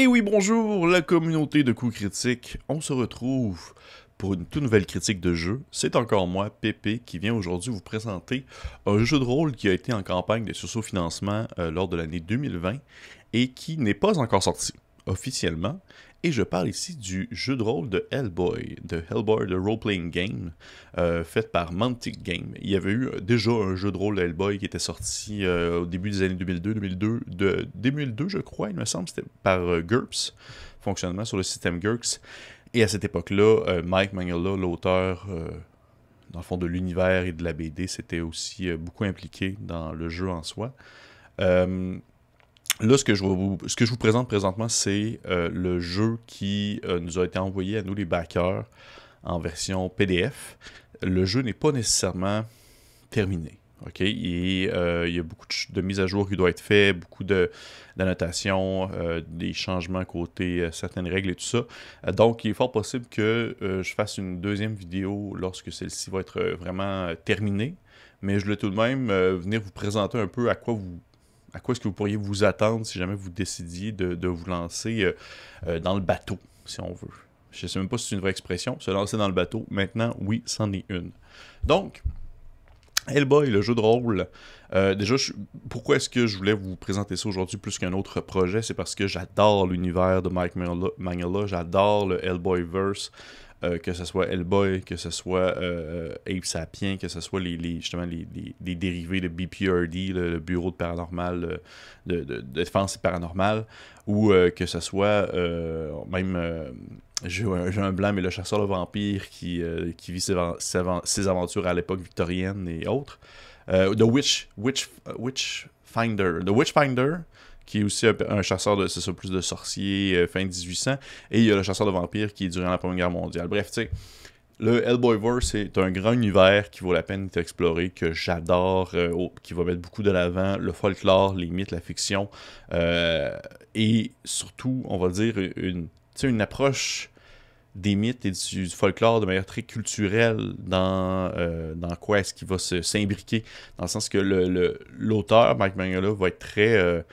Et oui, bonjour la communauté de coups Critique. On se retrouve pour une toute nouvelle critique de jeu. C'est encore moi, Pépé, qui vient aujourd'hui vous présenter un jeu de rôle qui a été en campagne de sursaut financement euh, lors de l'année 2020 et qui n'est pas encore sorti officiellement, et je parle ici du jeu de rôle de Hellboy, de Hellboy, de role-playing game, euh, fait par Mantic Game. Il y avait eu déjà un jeu de rôle de Hellboy qui était sorti euh, au début des années 2002, 2002, de, 2002 je crois, il me semble, c'était par euh, GURPS, fonctionnement sur le système GURPS. Et à cette époque-là, Mike Mangala, l'auteur dans le fond de l'univers et de la BD, s'était aussi beaucoup impliqué dans le jeu en soi. Là, ce que, je vous, présente présentement, c'est euh, le jeu qui euh, nous a été envoyé à nous, les backers, en version PDF. Le jeu n'est pas nécessairement terminé. OK? il euh, y a beaucoup de, mises à jour qui doivent être faites, beaucoup d'annotations, des changements côté certaines règles et tout ça. donc, il est fort possible que je fasse une deuxième vidéo lorsque celle-ci va être vraiment terminée. Mais je voulais tout de même venir vous présenter un peu à quoi vous à quoi est-ce que vous pourriez vous attendre si jamais vous décidiez de, vous lancer euh, euh, dans le bateau, si on veut. Je ne sais même pas si c'est une vraie expression, se lancer dans le bateau. Maintenant, oui, c'en est une. Donc, Hellboy, le jeu de rôle. Euh, déjà, pourquoi est-ce que je voulais vous présenter ça aujourd'hui plus qu'un autre projet C'est parce que j'adore l'univers de Mike Mangala. j'adore le Hellboy verse. Euh, que ce soit Hellboy, que ce soit euh, Ape Sapien, que ce soit les, justement les, dérivés de BPRD, le, Bureau de paranormal, euh, de, de, défense paranormale, ou que ce soit même j'ai un, blanc, mais le chasseur de vampire qui, qui vit ses, aventures à l'époque victorienne et autres. The Witch, Witch, Witch Finder, The Witch Finder, qui est aussi un, chasseur de, c'est plus de sorciers euh, fin 1800. Et il y a le chasseur de vampires qui est durant la Première Guerre mondiale. Bref, tu sais, le Hellboy Hellboyverse, c'est un grand univers qui vaut la peine exploré que j'adore, euh, qui va mettre beaucoup de l'avant le folklore, les mythes, la fiction, euh, et surtout, on va dire, une, une approche des mythes et du, folklore de manière très culturelle dans, dans quoi est-ce qu'il va s'imbriquer, dans le sens que l'auteur, le, Mike Mangala, va être très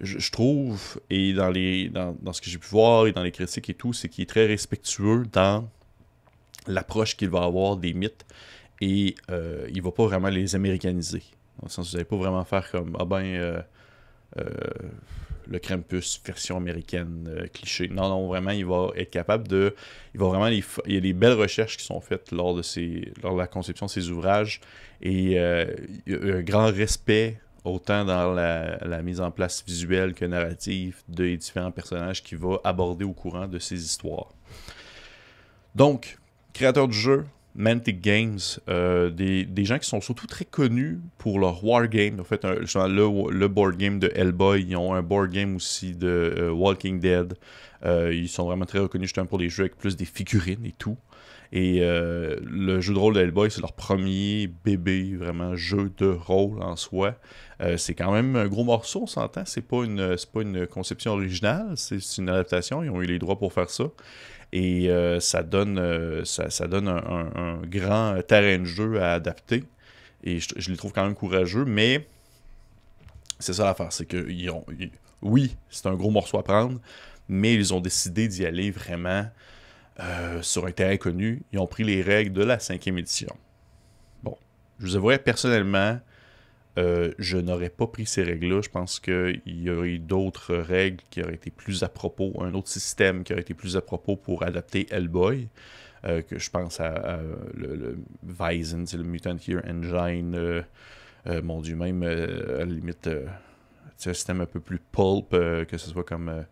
je, trouve, et dans, les, dans, ce que j'ai pu voir et dans les critiques et tout, c'est qu'il est très respectueux dans l'approche qu'il va avoir des mythes et euh, il va pas vraiment les américaniser. Dans le sens, vous n'allez pas vraiment faire comme Ah ben, euh, euh, le Krampus version américaine euh, cliché. Non, non, vraiment, il va être capable de. Il va vraiment. il y a des belles recherches qui sont faites lors de, ces, lors de la conception de ses ouvrages et un grand respect autant dans la, mise en place visuelle que narrative des différents personnages qu'il va aborder au courant de ces histoires. Donc, créateur du jeu, Mantic Games, euh, des, gens qui sont surtout très connus pour leur wargame. En fait, le, le, board game de Hellboy, ils ont un board game aussi de euh, Walking Dead. Euh, ils sont vraiment très reconnus justement pour les jeux avec plus des figurines et tout. Et euh, le jeu de rôle de Hellboy, c'est leur premier bébé, vraiment, jeu de rôle en soi. Euh, c'est quand même un gros morceau, on s'entend. C'est pas, une, pas une conception originale, c'est une adaptation. Ils ont eu les droits pour faire ça. Et euh, ça donne, ça, donne un, grand terrain de jeu à adapter. Et je, les trouve quand même courageux, mais c'est ça l'affaire. C'est que, ont, oui, c'est un gros morceau à prendre, mais ils ont décidé d'y aller vraiment euh, sur un terrain ils ont pris les règles de la cinquième édition. Bon, je vous avouerai personnellement, euh, je n'aurais pas pris ces règles-là. Je pense qu'il y aurait d'autres règles qui auraient été plus à propos, un autre système qui aurait été plus à propos pour adapter Hellboy. Euh, que je pense à, le, c'est le Mutant Year Engine, mon Dieu, même à la limite, un système un peu plus pulp, que ce soit comme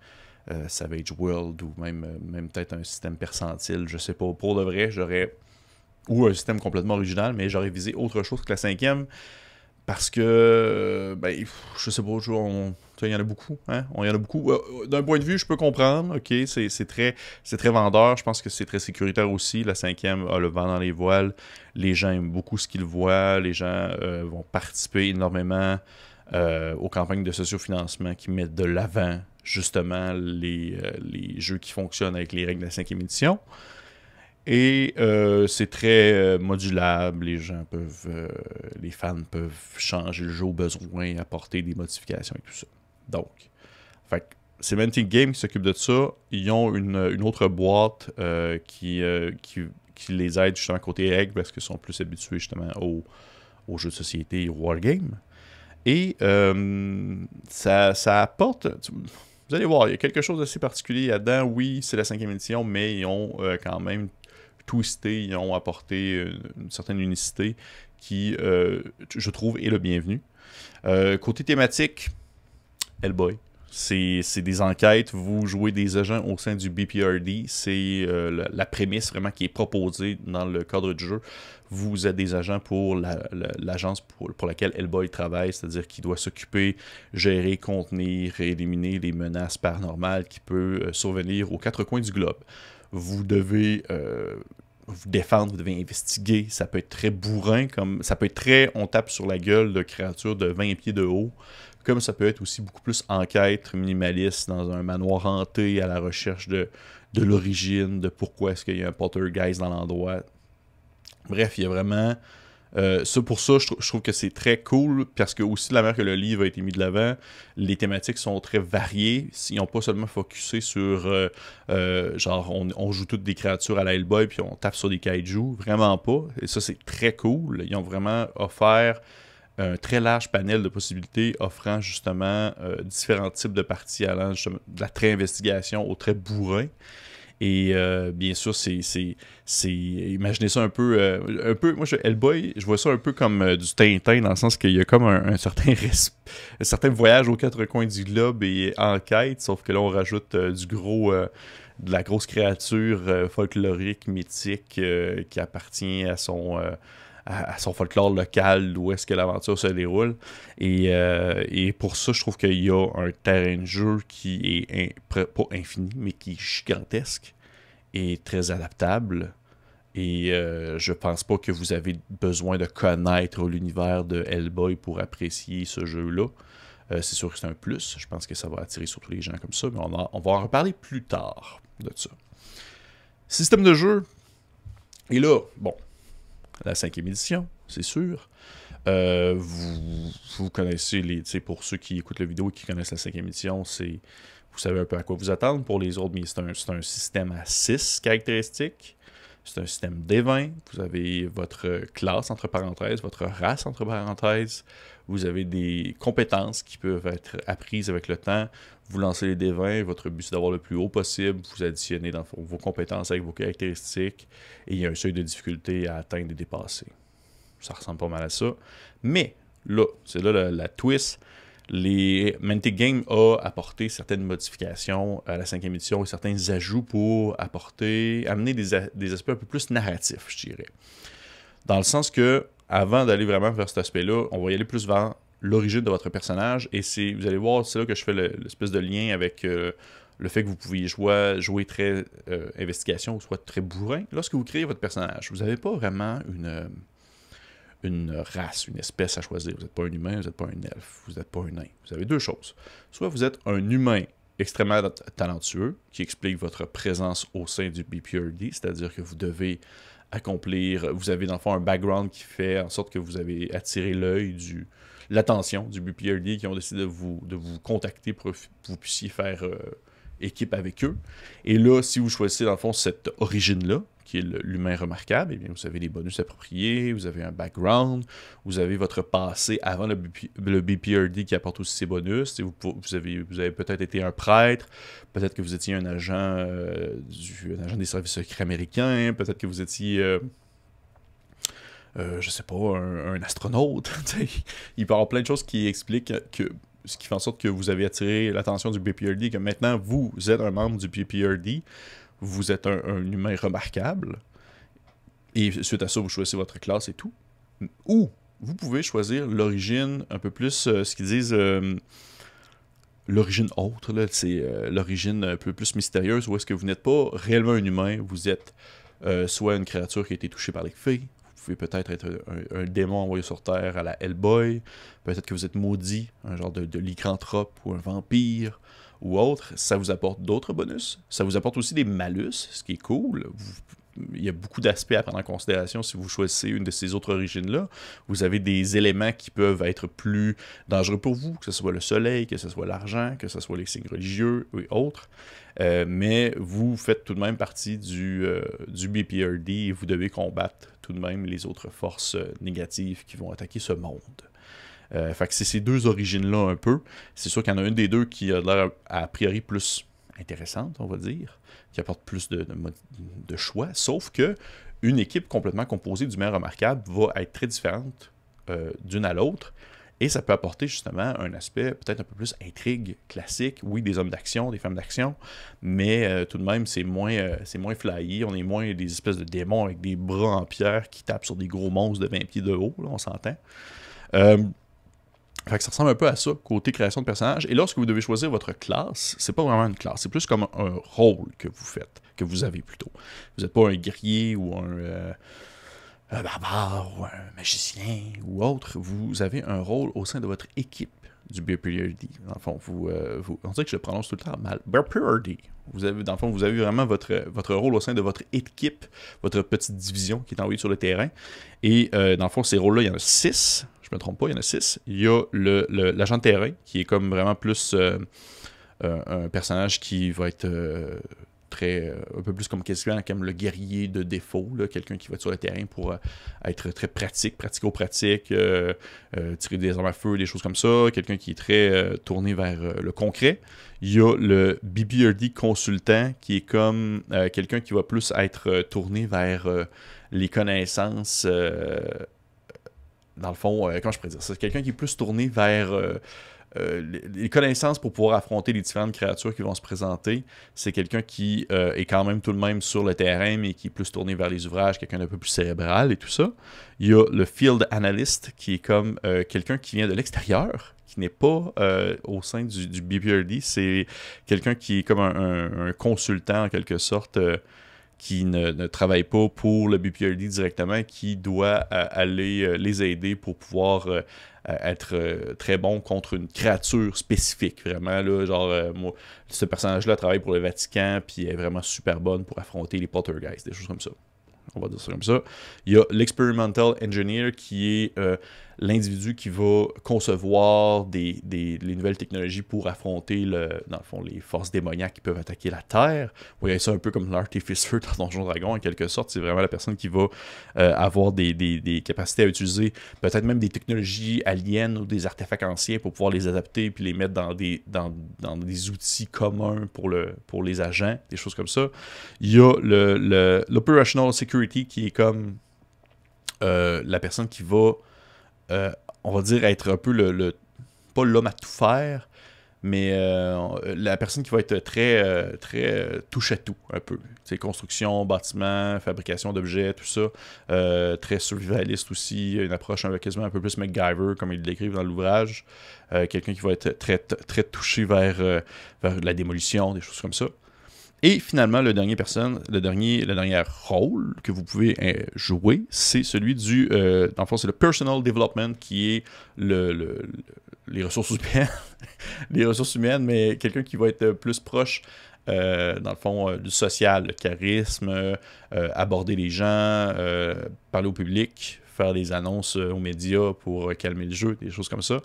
euh, Savage World ou même, euh, même peut-être un système percentile, je sais pas. Pour de vrai, j'aurais. Ou un système complètement original, mais j'aurais visé autre chose que la cinquième. Parce que, euh, ben, je sais pas, on, il y en a beaucoup. Hein? On y en a beaucoup. D'un point de vue, je peux comprendre. OK, c'est très, très vendeur. Je pense que c'est très sécuritaire aussi. La cinquième a le vent dans les voiles. Les gens aiment beaucoup ce qu'ils voient. Les gens vont participer énormément aux campagnes de sociofinancement qui mettent de l'avant justement euh, les, jeux qui fonctionnent avec les règles de la cinquième édition. Et euh, c'est très euh, modulable, les gens peuvent, les fans peuvent changer le jeu au besoin, apporter des modifications et tout ça. Donc, c'est Mantic Game qui s'occupe de ça. Ils ont une, une autre boîte qui, qui, les aide justement côté règles parce qu'ils sont plus habitués justement aux, jeux de société Wargame. Et ça, apporte. Vous allez voir, il y a quelque chose d'assez particulier là-dedans. Oui, c'est la cinquième édition, mais ils ont euh, quand même twisté, ils ont apporté euh, une, certaine unicité qui, euh, je trouve, est le bienvenu. côté thématique, Hellboy. C'est des enquêtes, vous jouez des agents au sein du BPRD, c'est euh, la, prémisse vraiment qui est proposée dans le cadre du jeu. Vous êtes des agents pour l'agence pour, laquelle Hellboy travaille, c'est-à-dire qu'il doit s'occuper, gérer, contenir, éliminer les menaces paranormales qui peuvent euh, survenir aux quatre coins du globe. Vous devez euh, vous défendre, vous devez investiguer, ça peut être très bourrin, comme ça peut être très on tape sur la gueule de créatures de 20 pieds de haut comme ça peut être aussi beaucoup plus enquête minimaliste dans un manoir hanté à la recherche de, de l'origine, de pourquoi est-ce qu'il y a un poltergeist dans l'endroit. Bref, il y a vraiment... Euh, pour ça, je, trouve que c'est très cool parce que aussi la manière que le livre a été mis de l'avant, les thématiques sont très variées. Ils n'ont pas seulement focusé sur euh, euh, genre on, joue toutes des créatures à la Hellboy puis on tape sur des kaijus. vraiment pas. Et ça c'est très cool. Ils ont vraiment offert un très large panel de possibilités offrant justement euh, différents types de parties allant de la très investigation au très bourrin. Et euh, bien sûr, c'est, Imaginez ça un peu. Euh, un peu moi, je, Hellboy, je vois ça un peu comme du Tintin, dans le sens qu'il y a comme un, certain un certain voyage aux quatre coins du globe et enquête, sauf que là, on rajoute du gros. de la grosse créature folklorique, mythique, qui appartient à son à, son folklore local, où est-ce que l'aventure se déroule. Euh, et, pour ça, je trouve qu'il y a un terrain de jeu qui est pas infini, mais qui est gigantesque et très adaptable. Et euh, je pense pas que vous avez besoin de connaître l'univers de Hellboy pour apprécier ce jeu-là. Euh, c'est sûr que c'est un plus. Je pense que ça va attirer surtout les gens comme ça, mais on, on va en reparler plus tard de ça. Système de jeu. Et là, bon, la cinquième édition, c'est sûr. Euh, vous, connaissez les. Pour ceux qui écoutent la vidéo et qui connaissent la cinquième édition, c'est. Vous savez un peu à quoi vous attendre pour les autres, mais c'est un, système à six caractéristiques. C'est un système D20. Vous avez votre classe entre parenthèses, votre race entre parenthèses. Vous avez des compétences qui peuvent être apprises avec le temps. Vous lancez les D20, votre but c'est d'avoir le plus haut possible, vous additionnez vos compétences avec vos caractéristiques, et il y a un seuil de difficulté à atteindre et dépasser. Ça ressemble pas mal à ça. Mais là, c'est là la, twist. Les Mantic Game a apporté certaines modifications à la cinquième édition et certains ajouts pour apporter, amener des, des aspects un peu plus narratifs, je dirais. Dans le sens que, avant d'aller vraiment vers cet aspect-là, on va y aller plus vers l'origine de votre personnage. Et c'est, vous allez voir, c'est là que je fais l'espèce de lien avec euh, le fait que vous pouviez jouer, jouer très euh, investigation ou soit très bourrin. Lorsque vous créez votre personnage, vous n'avez pas vraiment une, euh, une race, une espèce à choisir. Vous n'êtes pas un humain, vous n'êtes pas un elfe, vous n'êtes pas un nain. Vous avez deux choses. Soit vous êtes un humain extrêmement talentueux qui explique votre présence au sein du BPRD, c'est-à-dire que vous devez accomplir, vous avez dans le fond un background qui fait en sorte que vous avez attiré l'œil du, l'attention du BPRD qui ont décidé de vous, de vous contacter pour que vous puissiez faire euh, équipe avec eux. Et là, si vous choisissez dans le fond cette origine-là, qui est l'humain remarquable, eh bien, vous avez des bonus appropriés, vous avez un background, vous avez votre passé avant le, BPRD qui apporte aussi ses bonus. Et vous, avez, vous avez peut-être été un prêtre, peut-être que vous étiez un agent, euh, du, agent des services secrets américains, peut-être que vous étiez... Euh, euh, je sais pas, un, astronaute. il peut y avoir plein de choses qui expliquent que ce qui fait en sorte que vous avez attiré l'attention du BPRD, que maintenant vous êtes un membre du BPRD, vous êtes un, humain remarquable, et suite à ça, vous choisissez votre classe et tout. Ou vous pouvez choisir l'origine un peu plus, euh, ce qu'ils disent, euh, l'origine autre, c'est l'origine un peu plus mystérieuse, où est-ce que vous n'êtes pas réellement un humain, vous êtes soit une créature qui a été touchée par les fées, peut-être être, un, démon envoyé sur Terre à la Hellboy, peut-être que vous êtes maudit, un genre de, lycanthrope ou un vampire ou autre, ça vous apporte d'autres bonus. Ça vous apporte aussi des malus, ce qui est cool. Vous il y a beaucoup d'aspects à prendre en considération si vous choisissez une de ces autres origines-là. Vous avez des éléments qui peuvent être plus dangereux pour vous, que ce soit le soleil, que ce soit l'argent, que ce soit les signes religieux et autres. Euh, mais vous faites tout de même partie du, euh, du BPRD et vous devez combattre tout de même les autres forces euh, négatives qui vont attaquer ce monde. c'est ces deux origines-là un peu. C'est sûr qu'il y en a une des deux qui a l'air a priori plus intéressante, on va dire qui apporte plus de, choix. Sauf que une équipe complètement composée du meilleur remarquable va être très différente euh, d'une à l'autre. Et ça peut apporter justement un aspect peut-être un peu plus intrigue, classique. Oui, des hommes d'action, des femmes d'action, mais euh, tout de même, c'est moins, euh, moins flyé. On est moins des espèces de démons avec des bras en pierre qui tapent sur des gros monstres de 20 pieds de haut, on s'entend ça ressemble un peu à ça, côté création de personnage. Et lorsque vous devez choisir votre classe, c'est pas vraiment une classe, c'est plus comme un rôle que vous faites, que vous avez plutôt. Vous n'êtes pas un guerrier ou un, euh, barbare ou un magicien ou autre. Vous avez un rôle au sein de votre équipe du BPRD. Dans le fond, euh, vous, on dirait que je le prononce tout le temps mal. BPRD. Vous avez, dans le fond, vous avez vraiment votre, votre rôle au sein de votre équipe, votre petite division qui est envoyée sur le terrain. Et euh, dans le fond, ces rôles-là, il y en a six je me trompe pas, il y en a six. Il y a l'agent le, de terrain, qui est comme vraiment plus euh, euh, un personnage qui va être euh, très un peu plus comme quasiment comme le guerrier de défaut, quelqu'un qui va être sur le terrain pour être très pratique, pratico-pratique, tirer des armes à feu, des choses comme ça. Quelqu'un qui est très tourné vers le concret. Il y a le BBRD consultant qui est comme quelqu'un qui va plus être tourné vers les connaissances dans le fond, euh, comment je pourrais dire c'est quelqu'un qui est plus tourné vers euh, euh, les connaissances pour pouvoir affronter les différentes créatures qui vont se présenter. C'est quelqu'un qui est quand même tout de même sur le terrain, mais qui est plus tourné vers les ouvrages, quelqu'un d'un peu plus cérébral et tout ça. Il y a le field analyst, qui est comme quelqu'un qui vient de l'extérieur, qui n'est pas au sein du, BPRD. C'est quelqu'un qui est comme un, consultant en quelque sorte qui ne, travaille pas pour le BPRD directement, qui doit euh, aller euh, les aider pour pouvoir euh, être très bon contre une créature spécifique. Vraiment, là, genre, moi, ce personnage-là travaille pour le Vatican, puis est vraiment super bonne pour affronter les Poltergeists, des choses comme ça. On va dire ça comme ça. Il y a l'Experimental Engineer qui est l'individu qui va concevoir des, les nouvelles technologies pour affronter, le, dans les forces démoniaques qui peuvent attaquer la Terre. Vous voyez ça un peu comme l'Artificer dans Donjon Dragon, en quelque sorte. C'est vraiment la personne qui va euh, avoir des, capacités à utiliser peut-être même des technologies aliens ou des artefacts anciens pour pouvoir les adapter puis les mettre dans des, dans, des outils communs pour, le, pour les agents, des choses comme ça. Il y a l'Operational le, Security qui est comme... Euh, la personne qui va euh, on va dire, être un peu le, pas l'homme à tout faire, mais euh, la personne qui va être très, euh, très touche à tout, un peu. C'est construction, bâtiment, fabrication d'objets, tout ça. très survivaliste aussi, une approche quasiment un peu plus MacGyver, comme ils l'écrivent dans l'ouvrage. Quelqu'un qui va être très, très touché vers la démolition, des choses comme ça. Et finalement, le dernier personne, le dernier, rôle que vous pouvez euh, jouer, c'est celui du, euh, le c'est le personal development qui est le, les ressources humaines, les ressources humaines, mais quelqu'un qui va être euh, plus proche dans le fond, du social, le charisme, aborder les gens, parler au public, faire des annonces aux médias pour calmer le jeu, des choses comme ça.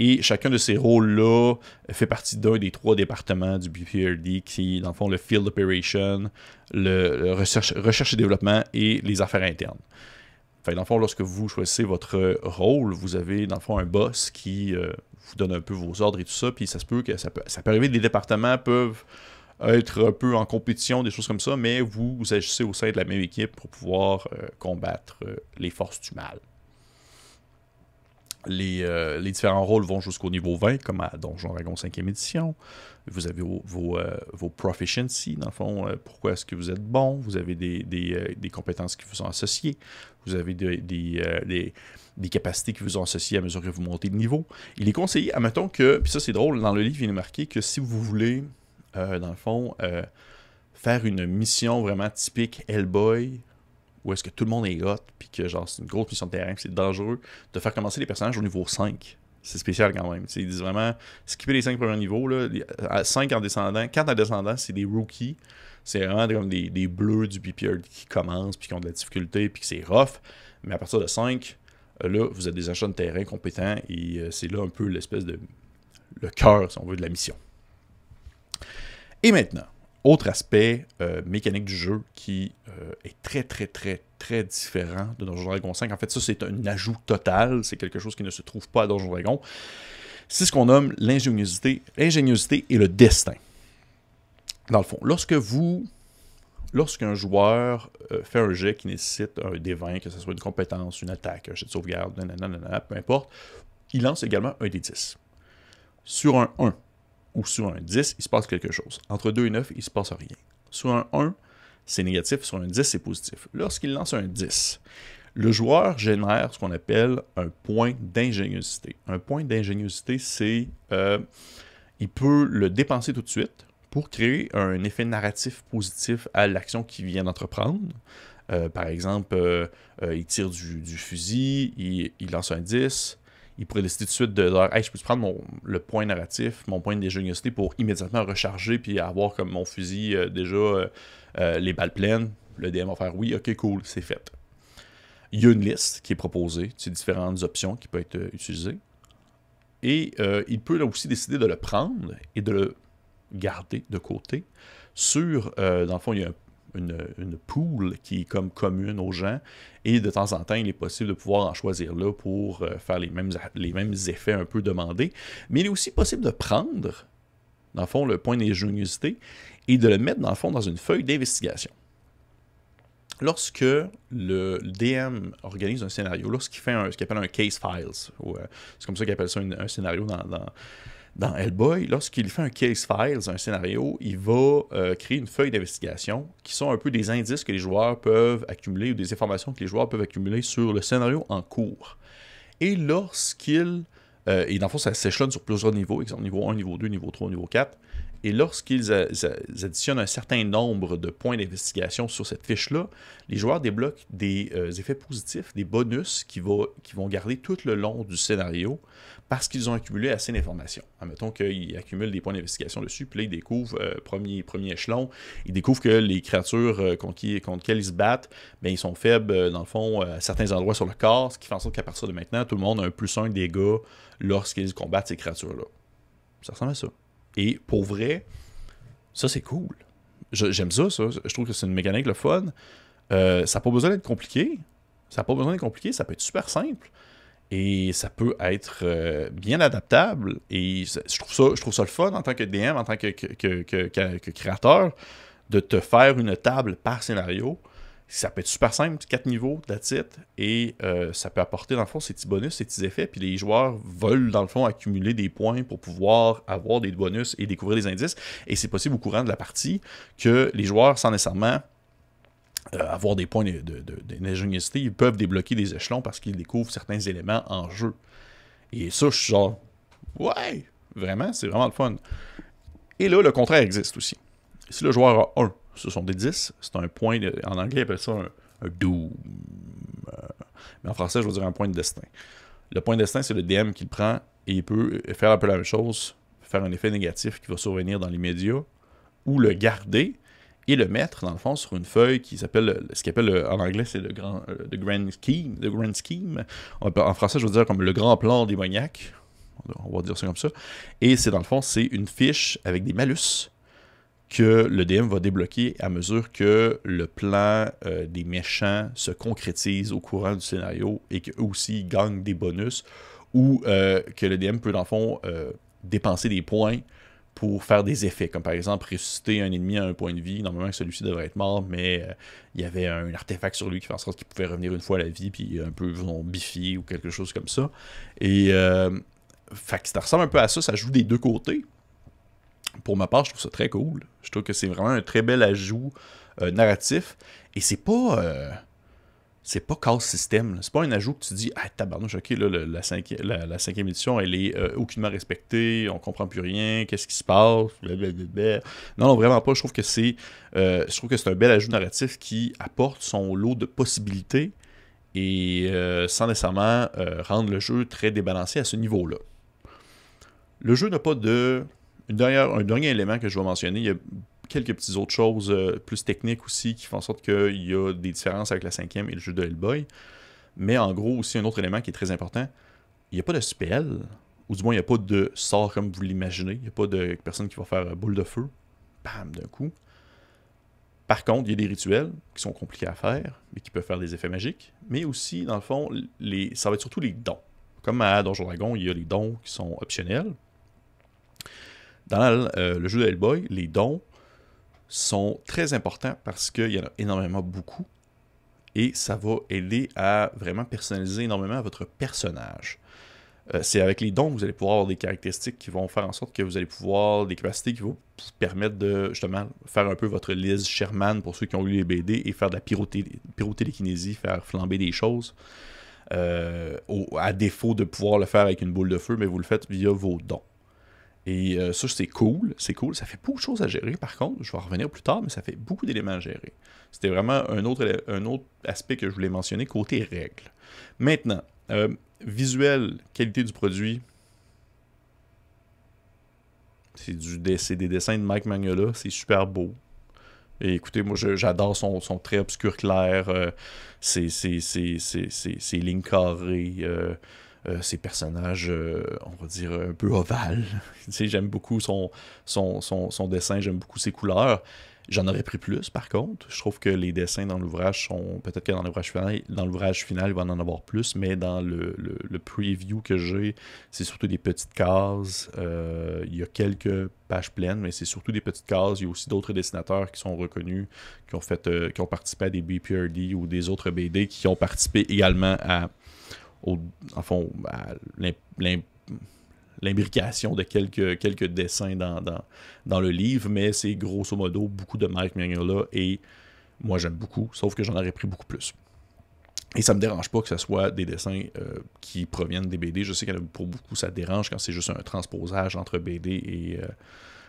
Et chacun de ces rôles-là fait partie d'un des trois départements du BPRD qui dans le fond, le Field Operation, le, recherche, recherche, et développement et les affaires internes. Enfin, dans le fond, lorsque vous choisissez votre rôle, vous avez, dans le fond, un boss qui euh, vous donne un peu vos ordres et tout ça. Puis ça se peut que ça peut, arriver que les départements peuvent être un peu en compétition, des choses comme ça, mais vous, agissez au sein de la même équipe pour pouvoir euh, combattre euh, les forces du mal. Euh, les, différents rôles vont jusqu'au niveau 20, comme à Donjon Dragon 5e édition. Vous avez vos, vos, euh, dans le fond, euh, pourquoi est-ce que vous êtes bon. Vous avez des, compétences qui vous sont associées. Vous avez des, des, capacités qui vous sont associées à mesure que vous montez de niveau. Il est conseillé, admettons que, puis ça c'est drôle, dans le livre il est marqué que si vous voulez, dans le fond, faire une mission vraiment typique Hellboy, où est-ce que tout le monde est hot, puis que genre c'est une grosse mission de terrain, c'est dangereux, de faire commencer les personnages au niveau 5. C'est spécial quand même. T'sais, ils disent vraiment skipper les 5 premiers niveaux, là, à 5 en descendant, 4 en descendant, c'est des rookies. C'est vraiment comme des, bleus du BPR e qui commencent, puis qui ont de la difficulté, puis que c'est rough. Mais à partir de 5, euh, là, vous avez des achats de terrain compétents, et euh, c'est là un peu l'espèce de. le cœur, si on veut, de la mission. Et maintenant, autre aspect euh, mécanique du jeu qui euh, est très, très, très, très différent de Donjon Dragon 5. En fait, ça, c'est un ajout total. C'est quelque chose qui ne se trouve pas à Donjon Dragon. C'est ce qu'on nomme l'ingéniosité, l'ingéniosité et le destin. Dans le fond, lorsque vous. Lorsqu'un joueur euh, fait un jet qui nécessite un D20, que ce soit une compétence, une attaque, un jet de sauvegarde, peu importe, il lance également un D10. Sur un 1, ou sur un 10, il se passe quelque chose. Entre 2 et 9, il se passe rien. Sur un 1, c'est négatif, sur un 10, c'est positif. Lorsqu'il lance un 10, le joueur génère ce qu'on appelle un point d'ingéniosité. Un point d'ingéniosité, c'est euh, il peut le dépenser tout de suite pour créer un effet narratif positif à l'action qu'il vient d'entreprendre. Euh, par exemple, euh, il tire du, fusil, il, il, lance un 10, il pourrait décider tout de suite de leur hey, je peux prendre le point narratif, mon point de d'ingéniosité pour immédiatement recharger puis avoir comme mon fusil euh, déjà euh, euh, les balles pleines. Le DM va faire oui, ok, cool, c'est fait. Il y a une liste qui est proposée, c'est différentes options qui peuvent être utilisées. Et il peut là aussi décider de le prendre et de le garder de côté sur, dans le fond, il y a un une, poule qui est comme commune aux gens. Et de temps en temps, il est possible de pouvoir en choisir là pour euh, faire les mêmes, les mêmes effets un peu demandés. Mais il est aussi possible de prendre, dans le fond, le point d'ingéniosité et de le mettre, dans le fond, dans une feuille d'investigation. Lorsque le DM organise un scénario, lorsqu'il fait ce qu'il appelle un case files, euh, c'est comme ça qu'il appelle ça un, scénario dans dans Hellboy, lorsqu'il fait un case files, un scénario, il va euh, créer une feuille d'investigation qui sont un peu des indices que les joueurs peuvent accumuler ou des informations que les joueurs peuvent accumuler sur le scénario en cours. Et lorsqu'il euh, et dans le fond, ça s'échelonne sur plusieurs niveaux, exemple niveau 1, niveau 2, niveau 3, niveau 4. Et lorsqu'ils additionnent un certain nombre de points d'investigation sur cette fiche-là, les joueurs débloquent des euh, effets positifs, des bonus qui, qui, vont garder tout le long du scénario parce qu'ils ont accumulé assez d'informations. Admettons hein, qu'ils accumulent des points d'investigation dessus, puis là, ils découvrent, euh, premier, premier échelon, ils découvrent que les créatures contre, lesquelles ils se battent, ben, ils sont faibles, dans le fond, à certains endroits sur le corps, ce qui fait en sorte qu'à partir de maintenant, tout le monde a un plus un dégâts lorsqu'ils combattent ces créatures-là. Ça ressemble à ça. Et pour vrai, ça c'est cool. J'aime ça, ça. Je trouve que c'est une mécanique le fun. Euh, ça n'a pas besoin d'être compliqué. Ça n'a pas besoin d'être compliqué. Ça peut être super simple. Et ça peut être euh, bien adaptable. Et je trouve, ça, je trouve ça le fun en tant que DM, en tant que créateur, de te faire une table par scénario ça peut être super simple, quatre niveaux, that's titre, Et euh, ça peut apporter, dans le fond, ces petits bonus, ces petits effets. Puis les joueurs veulent, dans le fond, accumuler des points pour pouvoir avoir des bonus et découvrir des indices. Et c'est possible au courant de la partie que les joueurs, sans nécessairement euh, avoir des points d'ingéniosité, de, ils peuvent débloquer des échelons parce qu'ils découvrent certains éléments en jeu. Et ça, je suis genre, ouais, vraiment, c'est vraiment le fun. Et là, le contraire existe aussi. Si le joueur a un ce sont des 10. C'est un point, en anglais, ils appellent ça un, doom. Euh, mais en français, je veux dire un point de destin. Le point de destin, c'est le DM qu'il prend et il peut faire un peu la même chose, faire un effet négatif qui va survenir dans les médias ou le garder et le mettre, dans le fond, sur une feuille qui s'appelle, ce qu'il appelle en anglais, c'est le grand, euh, grand scheme, the grand scheme. En français, je veux dire comme le grand plan démoniaque. On va dire ça comme ça. Et c'est dans le fond, c'est une fiche avec des malus que le DM va débloquer à mesure que le plan euh, des méchants se concrétise au courant du scénario et que aussi gagnent des bonus ou euh, que le DM peut dans le fond euh, dépenser des points pour faire des effets, comme par exemple ressusciter un ennemi à un point de vie. Normalement, celui-ci devrait être mort, mais il y avait un, artefact sur lui qui fait en sorte qu'il pouvait revenir une fois à la vie, puis un peu zombifié ou quelque chose comme ça. Et fait ça ressemble un peu à ça, ça joue des deux côtés pour ma part, je trouve ça très cool. Je trouve que c'est vraiment un très bel ajout euh, narratif. Et c'est pas. Euh, c'est pas casse système. C'est pas un ajout que tu dis Ah tabarnouche, ok, la, la, cinquième, la, cinquième édition, elle est euh, aucunement respectée, on comprend plus rien, qu'est-ce qui se passe, Non, non, vraiment pas. Je trouve que c'est. je trouve que c'est un bel ajout narratif qui apporte son lot de possibilités et sans nécessairement rendre le jeu très débalancé à ce niveau-là. Le jeu n'a pas de un dernier élément que je vais mentionner, il y a quelques petites autres choses euh, plus techniques aussi qui font en sorte qu'il y a des différences avec la cinquième et le jeu de Hellboy. Mais en gros, aussi, un autre élément qui est très important, il n'y a pas de spell, ou du moins, il n'y a pas de sort comme vous l'imaginez. Il n'y a pas de personne qui va faire euh, boule de feu, bam, d'un coup. Par contre, il y a des rituels qui sont compliqués à faire, mais qui peuvent faire des effets magiques. Mais aussi, dans le fond, ça va être surtout les dons. Comme à Donjon Dragon, il y a les dons qui sont optionnels. Dans euh, le jeu de Hellboy, les dons sont très importants parce qu'il y en a énormément beaucoup et ça va aider à vraiment personnaliser énormément votre personnage. Euh, c'est avec les dons que vous allez pouvoir avoir des caractéristiques qui vont faire en sorte que vous allez pouvoir, des capacités qui vont vous permettre de justement faire un peu votre Liz Sherman pour ceux qui ont lu les BD et faire de la pyroté faire flamber des choses. Euh, à défaut de pouvoir le faire avec une boule de feu, mais vous le faites via vos dons. Et euh, ça, c'est cool, c'est cool. Ça fait beaucoup de choses à gérer, par contre. Je vais revenir plus tard, mais ça fait beaucoup d'éléments à gérer. C'était vraiment un autre, un autre aspect que je voulais mentionner, côté règles. Maintenant, euh, visuel, qualité du produit. C'est des dessins de Mike Magnola, c'est super beau. Et écoutez, moi j'adore son, son, trait obscur clair, euh, ses, lignes carrées. Euh, euh, ces ses personnages, euh, on va dire, un peu ovales. j'aime beaucoup son, son, dessin, j'aime beaucoup ses couleurs. J'en aurais pris plus, par contre. Je trouve que les dessins dans l'ouvrage sont. Peut-être que dans l'ouvrage final, dans l'ouvrage final, il va en avoir plus, mais dans le, le, preview que j'ai, c'est surtout des petites cases. Euh, il y a quelques pages pleines, mais c'est surtout des petites cases. Il y a aussi d'autres dessinateurs qui sont reconnus, qui ont fait, qui ont participé à des BPRD ou des autres BD, qui ont participé également à en l'imbrication de quelques, quelques dessins dans, dans, le livre, mais c'est grosso modo beaucoup de Mike Mignola et moi j'aime beaucoup, sauf que j'en aurais pris beaucoup plus. Et ça me dérange pas que ce soit des dessins euh, qui proviennent des BD. Je sais que pour beaucoup ça dérange quand c'est juste un transposage entre BD et. Euh,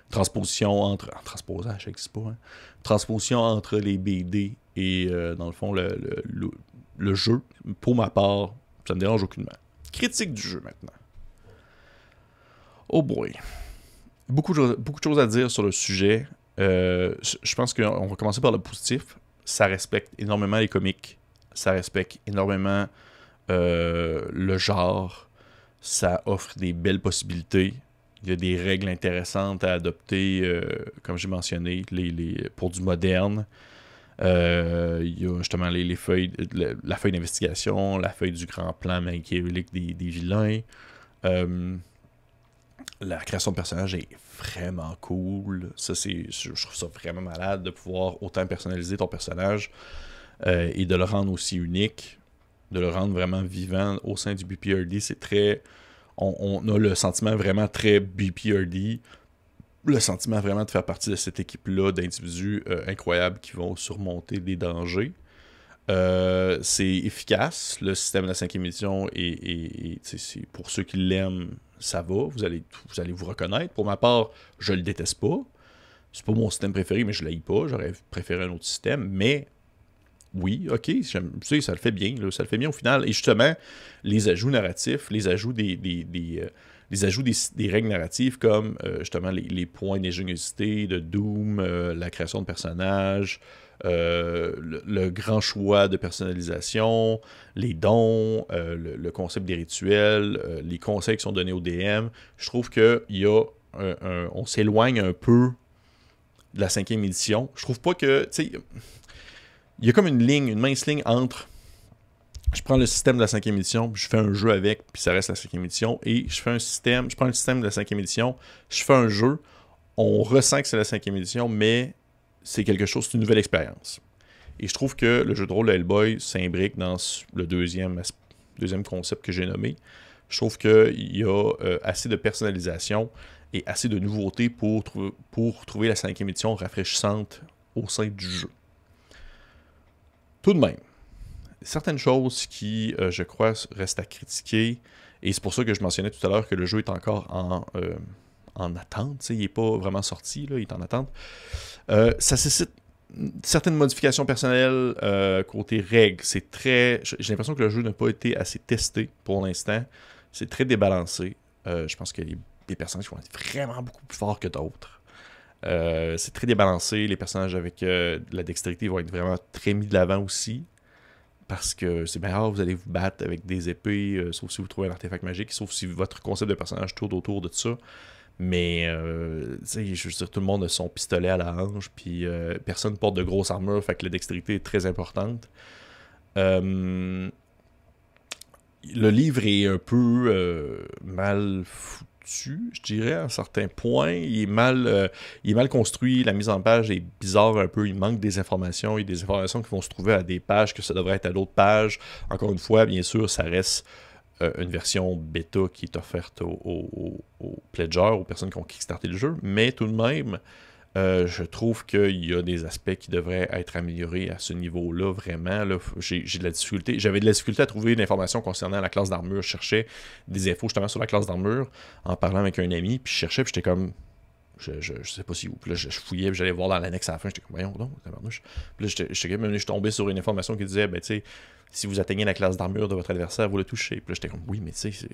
transposition entre. Ah, transposage, ça n'existe pas. Hein. Transposition entre les BD et, euh, dans le fond, le jeu. Pour ma part, ça me dérange aucunement. Critique du jeu maintenant. Oh boy. Beaucoup de, beaucoup de choses à dire sur le sujet. Euh, je pense qu'on va commencer par le positif. Ça respecte énormément les comiques. Ça respecte énormément euh, le genre. Ça offre des belles possibilités. Il y a des règles intéressantes à adopter, euh, comme j'ai mentionné, les, les, pour du moderne. Euh, il y a justement les, la feuille d'investigation, la feuille du grand plan machiavélique des, des vilains. Euh, la création de personnages est vraiment cool. Ça, je trouve ça vraiment malade de pouvoir autant personnaliser ton personnage euh, et de le rendre aussi unique, de le rendre vraiment vivant au sein du BPRD. C'est très. On, on, a le sentiment vraiment très BPRD le sentiment vraiment de faire partie de cette équipe-là d'individus euh, incroyables qui vont surmonter des dangers. Euh, c'est efficace. Le système de la cinquième édition, et, pour ceux qui l'aiment, ça va. Vous allez, vous allez vous reconnaître. Pour ma part, je le déteste pas. C'est pas mon système préféré, mais je l'aime pas. J'aurais préféré un autre système. Mais oui, ok, sais, ça le fait bien. ça le fait bien au final. Et justement, les ajouts narratifs, les ajouts des euh, les ajouts des, règles narratives comme euh, justement les, points d'ingéniosité, de Doom, euh, la création de personnages, euh, le, grand choix de personnalisation, les dons, le, concept des rituels, les conseils qui sont donnés au DM. Je trouve que y a on s'éloigne un peu de la cinquième édition. Je trouve pas que. Il y a comme une ligne, une mince ligne entre je prends le système de la cinquième édition, je fais un jeu avec, puis ça reste la cinquième édition, et je fais un système, je prends le système de la cinquième édition, je fais un jeu, on ressent que c'est la cinquième édition, mais c'est quelque chose, c'est une nouvelle expérience. Et je trouve que le jeu de rôle de Hellboy s'imbrique dans le deuxième, deuxième concept que j'ai nommé. Je trouve qu'il y a euh, assez de personnalisation et assez de nouveautés pour, pour trouver la cinquième édition rafraîchissante au sein du jeu. Tout de même, certaines choses qui, euh, je crois, restent à critiquer. Et c'est pour ça que je mentionnais tout à l'heure que le jeu est encore en, euh, en attente. il n'est pas vraiment sorti, là, il est en attente. Euh, ça suscite certaines modifications personnelles côté règles. C'est très. J'ai l'impression que le jeu n'a pas été assez testé pour l'instant. C'est très débalancé. je pense qu'il y a des personnages qui vont être vraiment beaucoup plus forts que d'autres. c'est très débalancé. Les personnages avec la dextérité vont être vraiment très mis de l'avant aussi parce que c'est bien rare, vous allez vous battre avec des épées, euh, sauf si vous trouvez un artefact magique, sauf si votre concept de personnage tourne autour de ça. Mais, euh, tu je veux dire, tout le monde a son pistolet à la hanche, puis euh, personne porte de grosse armure, fait que la dextérité est très importante. le livre est un peu mal fou je dirais, à certains points. Il est mal, euh, il est mal construit, la mise en page est bizarre un peu, il manque des informations, il y des informations qui vont se trouver à des pages que ça devrait être à d'autres pages. Encore une fois, bien sûr, ça reste euh, une version bêta qui est offerte aux, aux pledgers, aux personnes qui ont kickstarté le jeu, mais tout de même, euh, je trouve qu'il y a des aspects qui devraient être améliorés à ce niveau-là, vraiment. j'ai, de la difficulté. J'avais de la difficulté à trouver l'information concernant la classe d'armure. Je cherchais des infos justement sur la classe d'armure en parlant avec un ami, puis je cherchais, puis j'étais comme je, je, sais pas si vous. Puis là, je, fouillais fouillais, j'allais voir dans l'annexe à la fin. J'étais comme, voyons, donc. » Puis là, je suis tombé sur une information qui disait, ben, tu sais, si vous atteignez la classe d'armure de votre adversaire, vous le touchez. Puis là, j'étais comme, oui, mais tu sais,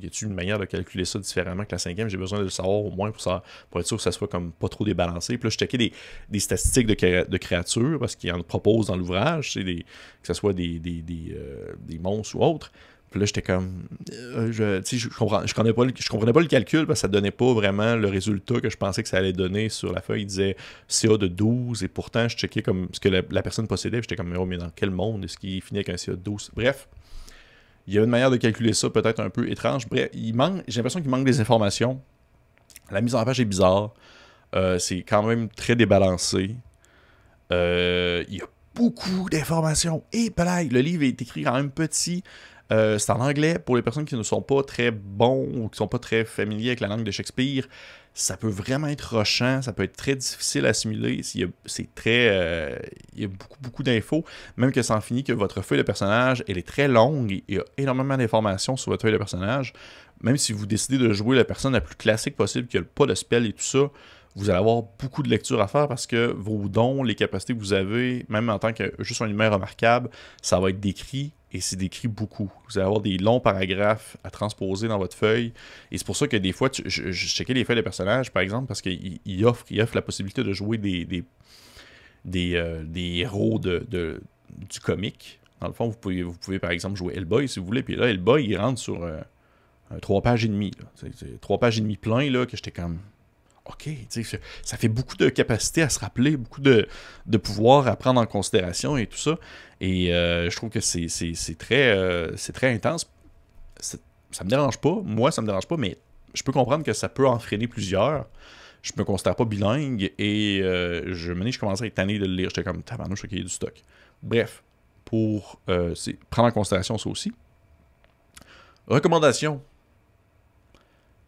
y a-t-il une manière de calculer ça différemment que la cinquième J'ai besoin de le savoir au moins pour, ça, pour être sûr que ça soit comme pas trop débalancé. Puis là, je checkais des, des statistiques de, de, créatures parce qu'ils en proposent dans l'ouvrage, que ce soit des, des, des euh, monstres ou autres. Puis là, j'étais comme. Euh, je, je, je, comprenais pas le, je comprenais pas le calcul parce que ça donnait pas vraiment le résultat que je pensais que ça allait donner sur la feuille. Il disait CA de 12 et pourtant, je checkais comme ce que la, personne possédait. J'étais comme, oh, mais dans quel monde est-ce qu'il finit avec un CA de 12 Bref, il y a une manière de calculer ça peut-être un peu étrange. Bref, il manque, j'ai l'impression qu'il manque des informations. La mise en page est bizarre. Euh, c'est quand même très débalancé. Euh, il y a beaucoup d'informations. Et le livre est écrit quand même petit. Euh, c'est en anglais. Pour les personnes qui ne sont pas très bons ou qui ne sont pas très familiers avec la langue de Shakespeare, ça peut vraiment être rochant, ça peut être très difficile à simuler C'est très. Euh, il y a beaucoup, beaucoup d'infos. Même que sans finit que votre feuille de personnage, elle est très longue. Il y a énormément d'informations sur votre feuille de personnage. Même si vous décidez de jouer la personne la plus classique possible, qui n'a pas de spell et tout ça, vous allez avoir beaucoup de lectures à faire parce que vos dons, les capacités que vous avez, même en tant que juste un humain remarquable, ça va être décrit et c'est décrit beaucoup. Vous allez avoir des longs paragraphes à transposer dans votre feuille. Et c'est pour ça que des fois, je, je, checkais les feuilles de personnages, par exemple, parce qu'il il offre, il offre, la possibilité de jouer des, des, des, euh, des héros de, du comique. Dans le fond, vous pouvez, vous pouvez par exemple jouer Hellboy si vous voulez. Puis là, Hellboy, il rentre sur euh, trois pages et demie. Là. C'est, pages et demie plein là, que j'étais comme. OK, ça fait beaucoup de capacité à se rappeler, beaucoup de, de pouvoir à prendre en considération et tout ça. Et euh, je trouve que c'est très, euh, très intense. Ça me dérange pas. Moi, ça me dérange pas, mais je peux comprendre que ça peut en freiner plusieurs. Je me considère pas bilingue et euh, je, me je commençais à être tanné de le lire. J'étais comme, tabarnouche, ok, y a du stock. Bref, pour prendre en considération ça aussi. Recommandation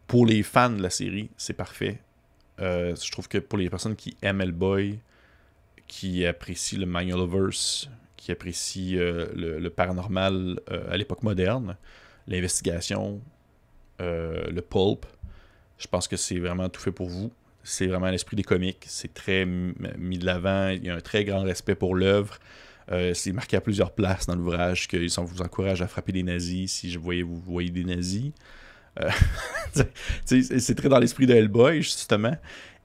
pour les fans de la série, c'est parfait. Euh, je trouve que pour les personnes qui aiment Boy, qui apprécient le Magnoliverse, qui apprécient euh, le, paranormal euh, à l'époque moderne, l'investigation, le pulp, je pense que c'est vraiment tout fait pour vous. C'est vraiment l'esprit des comics. C'est très mis de l'avant. Il y a un très grand respect pour l'œuvre. c'est marqué à plusieurs places dans l'ouvrage qu'ils vous encouragent à frapper des nazis si je voyais, vous voyez des nazis. Euh, c'est très dans l'esprit de Hellboy, justement.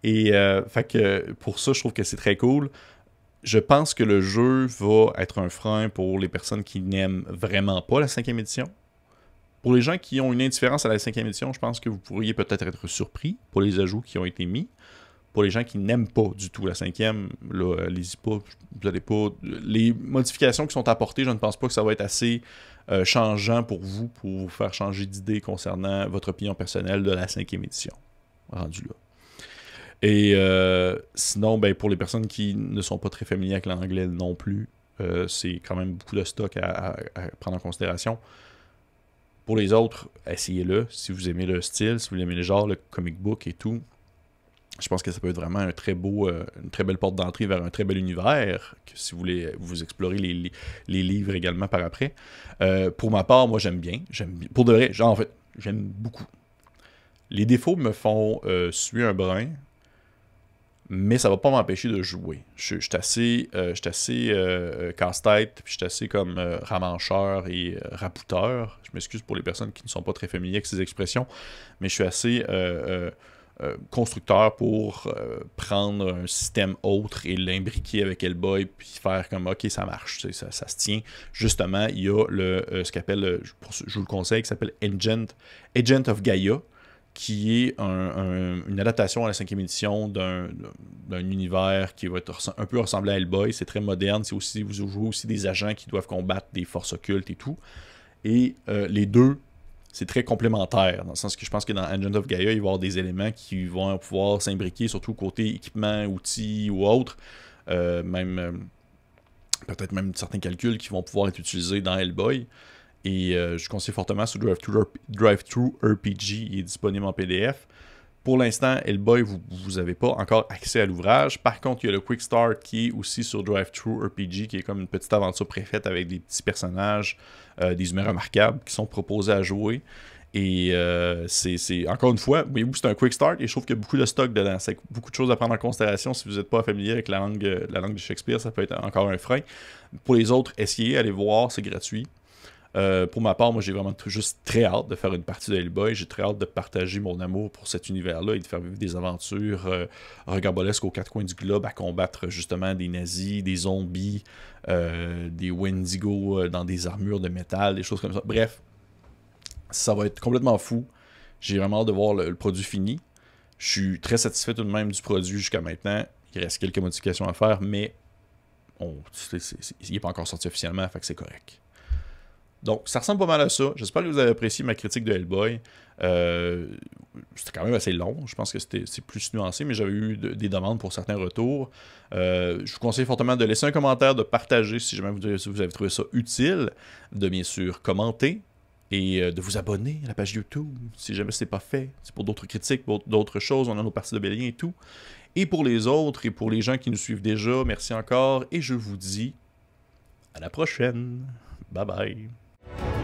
Et euh, fait que pour ça, je trouve que c'est très cool. Je pense que le jeu va être un frein pour les personnes qui n'aiment vraiment pas la cinquième édition. Pour les gens qui ont une indifférence à la cinquième édition, je pense que vous pourriez peut-être être surpris pour les ajouts qui ont été mis. Pour les gens qui n'aiment pas du tout la cinquième, là, les pas, vous pas. Les modifications qui sont apportées, je ne pense pas que ça va être assez euh, changeant pour vous pour vous faire changer d'idée concernant votre opinion personnelle de la cinquième édition. Rendu là. Et euh, sinon, ben, pour les personnes qui ne sont pas très familières avec l'anglais non plus, euh, c'est quand même beaucoup de stock à, prendre en considération. Pour les autres, essayez-le. Si vous aimez le style, si vous aimez le genre, le comic book et tout, je pense que ça peut être vraiment un très beau, euh, une très belle porte d'entrée vers un très bel univers, que si vous voulez vous explorer les, livres également par après. Euh, pour ma part, moi j'aime bien. J'aime Pour de vrai, genre, en fait, j'aime beaucoup. Les défauts me font euh, suer un brin, mais ça va pas m'empêcher de jouer. Je, suis assez, assez casse-tête, puis je suis assez comme ramancheur et rapouteur. Je m'excuse pour les personnes qui ne sont pas très familières avec ces expressions, mais je suis assez euh, constructeur pour euh, prendre un système autre et l'imbriquer avec Hellboy, puis faire comme OK, ça marche, ça, se tient. Justement, il y a le, euh, ce qu'appelle, je, vous le conseille, qui s'appelle Agent, Agent of Gaia, qui est une adaptation à la cinquième édition d'un univers qui va être un peu ressemblé à Hellboy. C'est très moderne. C'est aussi, vous jouez aussi des agents qui doivent combattre des forces occultes et tout. Et les deux c'est très complémentaire, dans le sens que je pense que dans Engine of Gaia, il va y avoir des éléments qui vont pouvoir s'imbriquer, surtout côté équipement, outils ou autres, euh, même euh, peut-être même certains calculs qui vont pouvoir être utilisés dans Hellboy. Et euh, je conseille fortement ce drive Through RPG, il est disponible en PDF. Pour l'instant, Hellboy, vous n'avez pas encore accès à l'ouvrage. Par contre, il y a le Quick Start qui est aussi sur drive True RPG, qui est comme une petite aventure préfaite avec des petits personnages, euh, des humains remarquables qui sont proposés à jouer. Et euh, c'est encore une fois, voyez-vous, c'est un quick start et je trouve qu'il y a beaucoup de stock dedans. C'est beaucoup de choses à prendre en considération. Si vous n'êtes pas familier avec la langue, euh, la langue de Shakespeare, ça peut être encore un frein. Pour les autres, essayez, allez voir, c'est gratuit. Euh, pour ma part, moi, j'ai vraiment juste très hâte de faire une partie de Hellboy. J'ai très hâte de partager mon amour pour cet univers-là et de faire vivre des aventures euh, regarbolesques aux quatre coins du globe à combattre justement des nazis, des zombies, euh, des Wendigo euh, dans des armures de métal, des choses comme ça. Bref, ça va être complètement fou. J'ai vraiment hâte de voir le, produit fini. Je suis très satisfait tout de même du produit jusqu'à maintenant. Il reste quelques modifications à faire, mais on, il n'est pas encore sorti officiellement, fait que c'est correct. Donc, ça ressemble pas mal à ça. J'espère que vous avez apprécié ma critique de Hellboy. Euh, c'était quand même assez long. Je pense que c'est plus nuancé, mais j'avais eu des demandes pour certains retours. Euh, je vous conseille fortement de laisser un commentaire, de partager si jamais vous, avez trouvé ça utile, de bien sûr commenter et euh, de vous abonner à la page YouTube si jamais c'est pas fait. C'est pour d'autres critiques, pour d'autres choses. On a nos parties de Bélien et tout. Et pour les autres et pour les gens qui nous suivent déjà, merci encore et je vous dis à la prochaine. Bye bye. Thank you